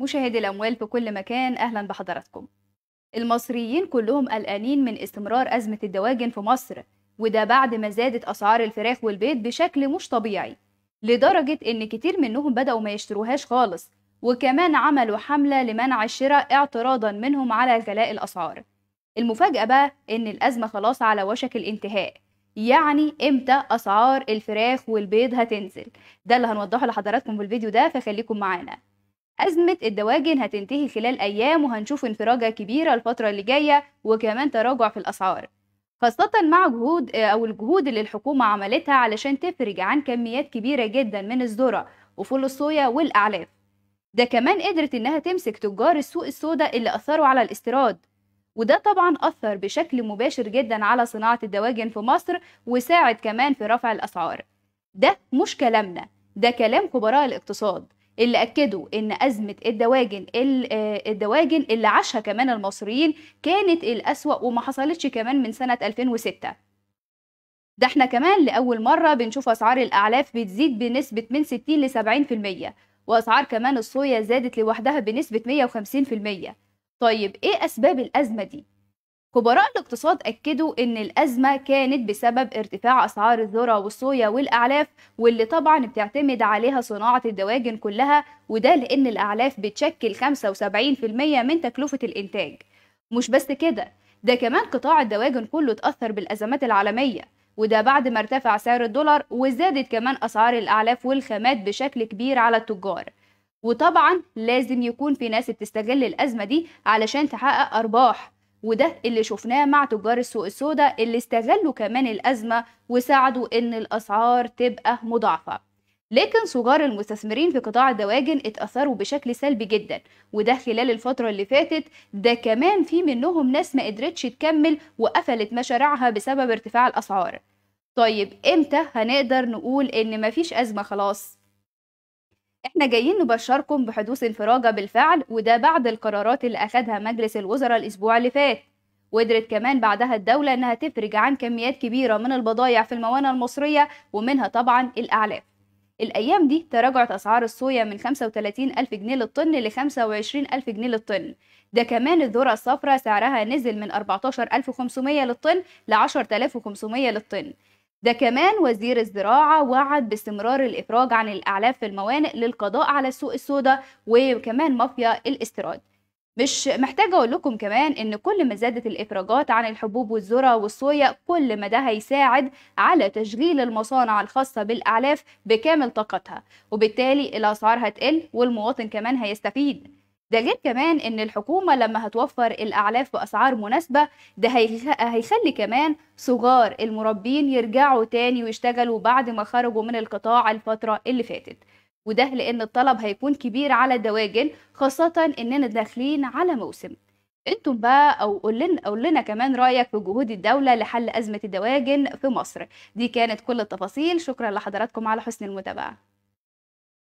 مشاهدي الأموال في كل مكان أهلا بحضراتكم المصريين كلهم قلقانين من استمرار أزمة الدواجن في مصر وده بعد ما زادت أسعار الفراخ والبيض بشكل مش طبيعي لدرجة إن كتير منهم بدأوا ما يشتروهاش خالص وكمان عملوا حملة لمنع الشراء اعتراضا منهم على غلاء الأسعار المفاجأة بقى إن الأزمة خلاص على وشك الانتهاء يعني امتى أسعار الفراخ والبيض هتنزل ده اللي هنوضحه لحضراتكم في الفيديو ده فخليكم معانا أزمة الدواجن هتنتهي خلال أيام وهنشوف انفراجة كبيرة الفترة اللي جاية وكمان تراجع في الأسعار خاصة مع جهود آه، أو الجهود اللي الحكومة عملتها علشان تفرج عن كميات كبيرة جدا من الذرة وفول الصويا والأعلاف ده كمان قدرت إنها تمسك تجار السوق السوداء اللي أثروا على الاستيراد وده طبعا أثر بشكل مباشر جدا على صناعة الدواجن في مصر وساعد كمان في رفع الأسعار ده مش كلامنا ده كلام خبراء الاقتصاد اللي أكدوا إن أزمة الدواجن آه، الدواجن اللي عاشها كمان المصريين كانت الأسوأ وما حصلتش كمان من سنة 2006 ده احنا كمان لأول مرة بنشوف أسعار الأعلاف بتزيد بنسبة من 60 ل 70% وأسعار كمان الصويا زادت لوحدها بنسبة 150% طيب إيه أسباب الأزمة دي؟ خبراء الاقتصاد أكدوا إن الأزمة كانت بسبب ارتفاع أسعار الذرة والصويا والأعلاف واللي طبعا بتعتمد عليها صناعة الدواجن كلها وده لأن الأعلاف بتشكل 75% من تكلفة الإنتاج مش بس كده ده كمان قطاع الدواجن كله اتأثر بالأزمات العالمية وده بعد ما ارتفع سعر الدولار وزادت كمان أسعار الأعلاف والخامات بشكل كبير على التجار وطبعا لازم يكون في ناس بتستغل الأزمة دي علشان تحقق أرباح وده اللي شفناه مع تجار السوق السوداء اللي استغلوا كمان الأزمة وساعدوا إن الأسعار تبقى مضاعفة لكن صغار المستثمرين في قطاع الدواجن اتأثروا بشكل سلبي جدا وده خلال الفترة اللي فاتت ده كمان في منهم ناس ما قدرتش تكمل وقفلت مشاريعها بسبب ارتفاع الأسعار طيب امتى هنقدر نقول ان مفيش أزمة خلاص؟ احنا جايين نبشركم بحدوث انفراجة بالفعل وده بعد القرارات اللي أخدها مجلس الوزراء الأسبوع اللي فات وقدرت كمان بعدها الدولة إنها تفرج عن كميات كبيرة من البضائع في الموانئ المصرية ومنها طبعا الأعلاف الأيام دي تراجعت أسعار الصويا من 35 ألف جنيه للطن ل 25 ألف جنيه للطن ده كمان الذرة الصفراء سعرها نزل من 14500 للطن ل 10500 للطن ده كمان وزير الزراعة وعد باستمرار الإفراج عن الأعلاف في الموانئ للقضاء على السوق السوداء وكمان مافيا الاستيراد مش محتاجة أقول لكم كمان إن كل ما زادت الإفراجات عن الحبوب والذرة والصويا كل ما ده هيساعد على تشغيل المصانع الخاصة بالأعلاف بكامل طاقتها وبالتالي الأسعار هتقل والمواطن كمان هيستفيد دليل كمان ان الحكومه لما هتوفر الاعلاف باسعار مناسبه ده هيخلي كمان صغار المربين يرجعوا تاني ويشتغلوا بعد ما خرجوا من القطاع الفتره اللي فاتت وده لان الطلب هيكون كبير على الدواجن خاصه اننا داخلين على موسم انتم بقى او قولنا لنا كمان رايك في جهود الدوله لحل ازمه الدواجن في مصر دي كانت كل التفاصيل شكرا لحضراتكم على حسن المتابعه